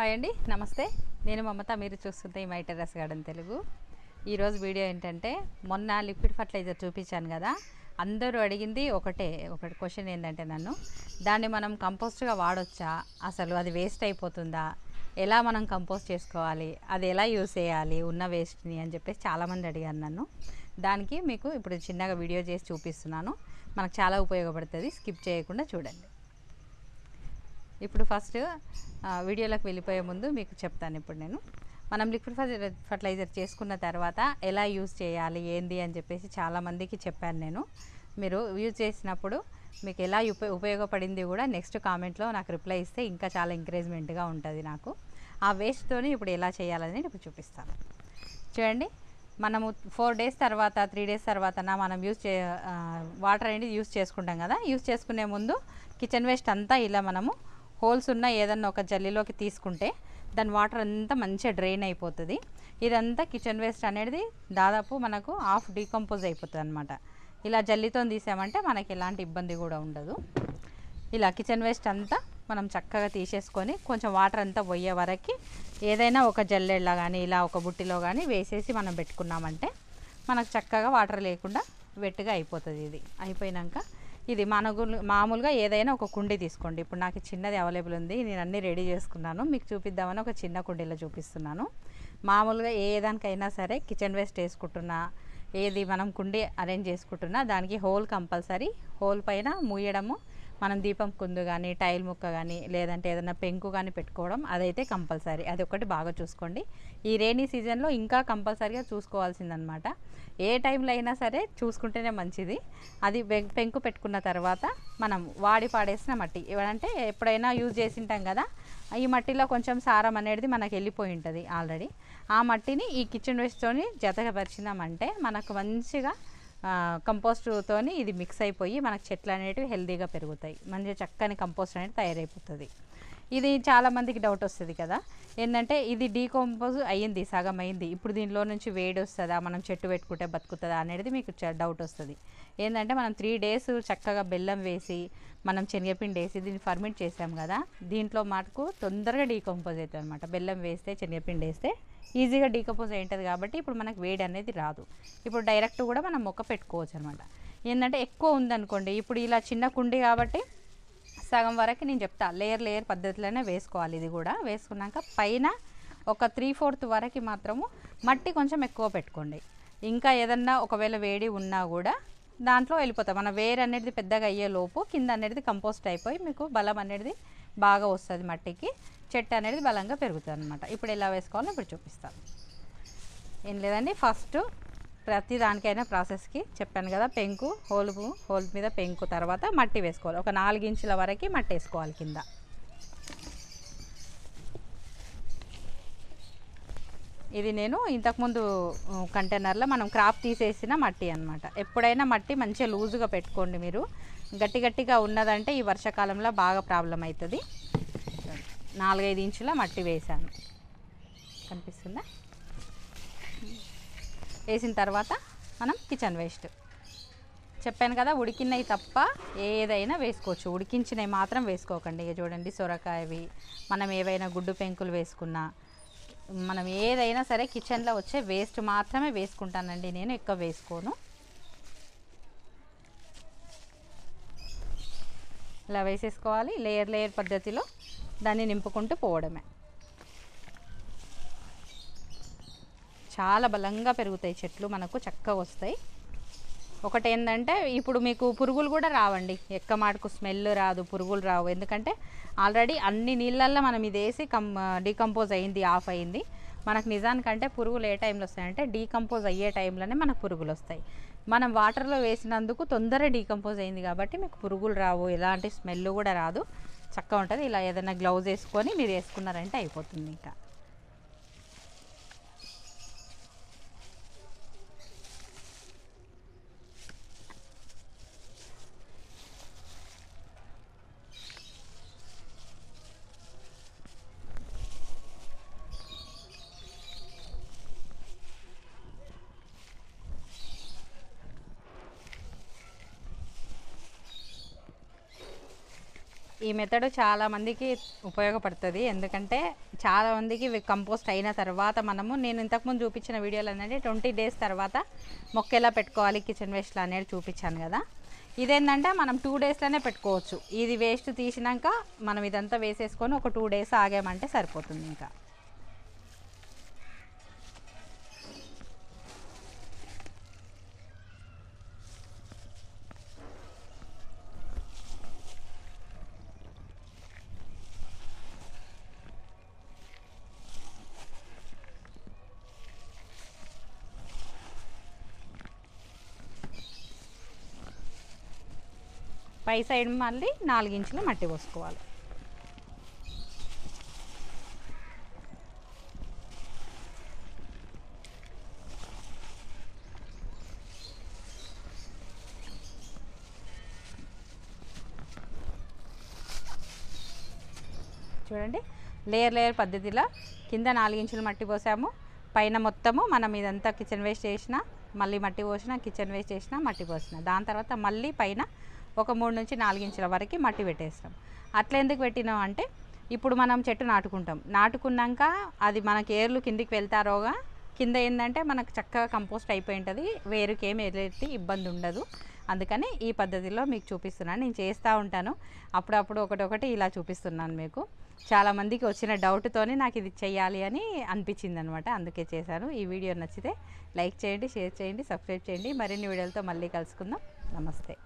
hi అండి నమస్తే నేను మమత మీరు చూస్తుంది ఈ టెర్రస్ గార్డెన్ తెలుగు ఈరోజు వీడియో ఏంటంటే మొన్న లిక్విడ్ ఫర్టిలైజర్ చూపించాను కదా అందరూ అడిగింది ఒకటే ఒకటి క్వశ్చన్ ఏంటంటే నన్ను దాన్ని మనం కంపోస్ట్గా వాడొచ్చా అసలు అది వేస్ట్ అయిపోతుందా ఎలా మనం కంపోస్ట్ చేసుకోవాలి అది ఎలా యూస్ చేయాలి ఉన్న వేస్ట్ని అని చెప్పేసి చాలామంది అడిగారు నన్ను దానికి మీకు ఇప్పుడు చిన్నగా వీడియో చేసి చూపిస్తున్నాను మనకు చాలా ఉపయోగపడుతుంది స్కిప్ చేయకుండా చూడండి ఇప్పుడు ఫస్ట్ వీడియోలోకి వెళ్ళిపోయే ముందు మీకు చెప్తాను ఇప్పుడు నేను మనం లిక్విడ్ ఫర్టిలైజర్ చేసుకున్న తర్వాత ఎలా యూజ్ చేయాలి ఏంది అని చెప్పేసి చాలామందికి చెప్పాను నేను మీరు యూజ్ చేసినప్పుడు మీకు ఎలా ఉపయోగపడింది కూడా నెక్స్ట్ కామెంట్లో నాకు రిప్లై ఇస్తే ఇంకా చాలా ఎంకరేజ్మెంట్గా ఉంటుంది నాకు ఆ వేస్ట్తోని ఇప్పుడు ఎలా చేయాలని ఇప్పుడు చూపిస్తాను చూడండి మనము ఫోర్ డేస్ తర్వాత త్రీ డేస్ తర్వాత మనం యూజ్ చే వాటర్ అనేది యూజ్ చేసుకుంటాం కదా యూజ్ చేసుకునే ముందు కిచెన్ వేస్ట్ అంతా ఇలా మనము హోల్స్ ఉన్న ఏదన్నా ఒక జల్లిలోకి తీసుకుంటే దాని వాటర్ అంతా మంచిగా డ్రైన్ అయిపోతుంది ఇదంతా కిచెన్ వేస్ట్ అనేది దాదాపు మనకు హాఫ్ డీకంపోజ్ అయిపోతుంది అనమాట ఇలా జల్లితో తీసామంటే మనకి ఎలాంటి ఇబ్బంది కూడా ఉండదు ఇలా కిచెన్ వేస్ట్ అంతా మనం చక్కగా తీసేసుకొని కొంచెం వాటర్ అంతా పోయే వరకు ఏదైనా ఒక జల్లెడలో కానీ ఇలా ఒక బుట్టిలో కానీ వేసేసి మనం పెట్టుకున్నామంటే మనకు చక్కగా వాటర్ లేకుండా వెట్టుగా అయిపోతుంది ఇది అయిపోయినాక ఇది మనకు మామూలుగా ఏదైనా ఒక కుండి తీసుకోండి ఇప్పుడు నాకు చిన్నది అవైలబుల్ ఉంది నేను అన్నీ రెడీ చేసుకున్నాను మీకు చూపిద్దామని ఒక చిన్న కుండీలో చూపిస్తున్నాను మామూలుగా ఏ దానికైనా సరే కిచెన్ వేస్ట్ వేసుకుంటున్నా ఏది మనం కుండి అరేంజ్ చేసుకుంటున్నా దానికి హోల్ కంపల్సరీ హోల్ పైన మూయడము మనం దీపం కుందు కానీ టైల్ ముక్క కానీ లేదంటే ఏదైనా పెంకు కానీ పెట్టుకోవడం అదైతే కంపల్సరీ అది ఒకటి బాగా చూసుకోండి ఈ రేనీ సీజన్లో ఇంకా కంపల్సరీగా చూసుకోవాల్సిందనమాట ఏ టైంలో అయినా సరే చూసుకుంటేనే మంచిది అది పెంకు పెట్టుకున్న తర్వాత మనం వాడి పాడేసిన మట్టి ఏమంటే ఎప్పుడైనా యూజ్ చేసింటాం కదా ఈ మట్టిలో కొంచెం సారం అనేది మనకు వెళ్ళిపోయి ఉంటుంది ఆల్రెడీ ఆ మట్టిని ఈ కిచెన్ వేస్ట్తోని జతపరిచినామంటే మనకు మంచిగా కంపోస్టుతోని ఇది మిక్స్ అయిపోయి మనకు చెట్లు అనేటివి హెల్దీగా పెరుగుతాయి మంచి చక్కని కంపోస్ట్ అనేది తయారైపోతుంది ఇది చాలామందికి డౌట్ వస్తుంది కదా ఏంటంటే ఇది డీకంపోజ్ అయ్యింది సగం అయింది ఇప్పుడు దీనిలో నుంచి వేడి వస్తుందా మనం చెట్టు పెట్టుకుంటే బతుకుతుందా అనేది మీకు డౌట్ వస్తుంది ఏంటంటే మనం త్రీ డేస్ చక్కగా బెల్లం వేసి మనం శనగపిండి వేసి దీన్ని ఫర్మెంట్ చేసాం కదా దీంట్లో మటుకు తొందరగా డీకంపోజ్ అవుతుంది అనమాట బెల్లం వేస్తే శనగపిండి వేస్తే ఈజీగా డీకంపోజ్ అయింటుంది కాబట్టి ఇప్పుడు మనకు వేడి అనేది రాదు ఇప్పుడు డైరెక్ట్ కూడా మనం మొక్క పెట్టుకోవచ్చు అనమాట ఏంటంటే ఎక్కువ ఉందనుకోండి ఇప్పుడు ఇలా చిన్న కుండి కాబట్టి సగం వరకు నేను చెప్తా లేయర్ లేయర్ పద్ధతిలోనే వేసుకోవాలి ఇది కూడా వేసుకున్నాక పైన ఒక త్రీ ఫోర్త్ వరకు మాత్రము మట్టి కొంచెం ఎక్కువ పెట్టుకోండి ఇంకా ఏదన్నా ఒకవేళ వేడి ఉన్నా కూడా దాంట్లో వెళ్ళిపోతాం మన వేరు అనేది పెద్దగా అయ్యే లోపు కింద అనేది కంపోస్ట్ అయిపోయి మీకు బలం అనేది బాగా వస్తుంది మట్టికి చెట్టు అనేది బలంగా పెరుగుతుంది అనమాట ఇప్పుడు ఎలా వేసుకోవాలో ఇప్పుడు చూపిస్తాను ఏం లేదండి ఫస్ట్ ప్రతి దానికైనా ప్రాసెస్కి చెప్పాను కదా పెంకు హోలుపు హోల్ మీద పెంకు తర్వాత మట్టి వేసుకోవాలి ఒక నాలుగు ఇంచుల వరకు మట్టి వేసుకోవాలి కింద ఇది నేను ఇంతకుముందు కంటైనర్లో మనం క్రాప్ తీసేసిన మట్టి అనమాట ఎప్పుడైనా మట్టి మంచిగా లూజుగా పెట్టుకోండి మీరు గట్టి గట్టిగా ఉన్నదంటే ఈ వర్షాకాలంలో బాగా ప్రాబ్లం అవుతుంది నాలుగైదు ఇంచుల మట్టి వేశాను కనిపిస్తుందా వేసిన తర్వాత మనం కిచెన్ వేస్ట్ చెప్పాను కదా ఉడికినవి తప్ప ఏదైనా వేసుకోవచ్చు ఉడికించినవి మాత్రం వేసుకోకండి ఇక చూడండి సొరకాయవి మనం ఏవైనా గుడ్డు పెంకులు వేసుకున్నా మనం ఏదైనా సరే కిచెన్లో వచ్చే వేస్ట్ మాత్రమే వేసుకుంటానండి నేను ఎక్కువ వేసుకోను ఇలా వేసేసుకోవాలి లేయర్ లేయర్ పద్ధతిలో దాన్ని నింపుకుంటూ పోవడమే చాలా బలంగా పెరుగుతాయి చెట్లు మనకు చక్కగా వస్తాయి ఒకటి ఏంటంటే ఇప్పుడు మీకు పురుగులు కూడా రావండి ఎక్క మాటకు స్మెల్ రాదు పురుగులు రావు ఎందుకంటే ఆల్రెడీ అన్ని నీళ్ళల్లో మనం ఇది వేసి కం డీకంపోజ్ అయింది ఆఫ్ అయింది మనకు నిజానికంటే పురుగులు ఏ టైంలో వస్తాయంటే డీకంపోజ్ అయ్యే టైంలోనే మనకు పురుగులు వస్తాయి మనం వాటర్లో వేసినందుకు తొందర డీకంపోజ్ అయింది కాబట్టి మీకు పురుగులు రావు ఎలాంటి స్మెల్ కూడా రాదు చక్కగా ఉంటుంది ఇలా ఏదైనా గ్లౌజ్ వేసుకొని మీరు వేసుకున్నారంటే అయిపోతుంది ఇంకా ఈ మెథడ్ చాలామందికి ఉపయోగపడుతుంది ఎందుకంటే చాలామందికి కంపోస్ట్ అయిన తర్వాత మనము నేను ఇంతకుముందు చూపించిన వీడియోలు ఏంటంటే ట్వంటీ డేస్ తర్వాత మొక్క ఎలా పెట్టుకోవాలి కిచెన్ వేస్ట్లో అనేది చూపించాను కదా ఇదేంటంటే మనం టూ డేస్లోనే పెట్టుకోవచ్చు ఇది వేస్ట్ తీసినాక మనం ఇదంతా వేసేసుకొని ఒక టూ డేస్ ఆగామంటే సరిపోతుంది ఇంకా పై సైడ్ మళ్ళీ నాలుగించులు మట్టి పోసుకోవాలి చూడండి లేయర్ లేయర్ పద్ధతిలో కింద నాలుగించులు మట్టి పోసాము పైన మొత్తము మనం ఇదంతా కిచెన్ వేస్ట్ చేసిన మళ్ళీ మట్టి పోసిన కిచెన్ వేస్ట్ చేసిన మట్టి పోసిన దాని తర్వాత మళ్ళీ పైన ఒక మూడు నుంచి నాలుగు ఇంచుల వరకు మట్టి పెట్టేస్తాం అట్లా ఎందుకు పెట్టినాం అంటే ఇప్పుడు మనం చెట్టు నాటుకుంటాం నాటుకున్నాక అది మనకి ఏర్లు కిందికి వెళ్తారోగా కింద ఏంటంటే మనకు చక్కగా కంపోస్ట్ అయిపోయి ఉంటుంది వేరుకేం ఎదురెత్తి ఇబ్బంది ఉండదు అందుకని ఈ పద్ధతిలో మీకు చూపిస్తున్నాను నేను చేస్తూ ఉంటాను అప్పుడప్పుడు ఒకటొకటి ఇలా చూపిస్తున్నాను మీకు చాలామందికి వచ్చిన డౌట్తోనే నాకు ఇది చేయాలి అని అనిపించింది అనమాట అందుకే చేశాను ఈ వీడియో నచ్చితే లైక్ చేయండి షేర్ చేయండి సబ్స్క్రైబ్ చేయండి మరిన్ని వీడియోలతో మళ్ళీ కలుసుకుందాం నమస్తే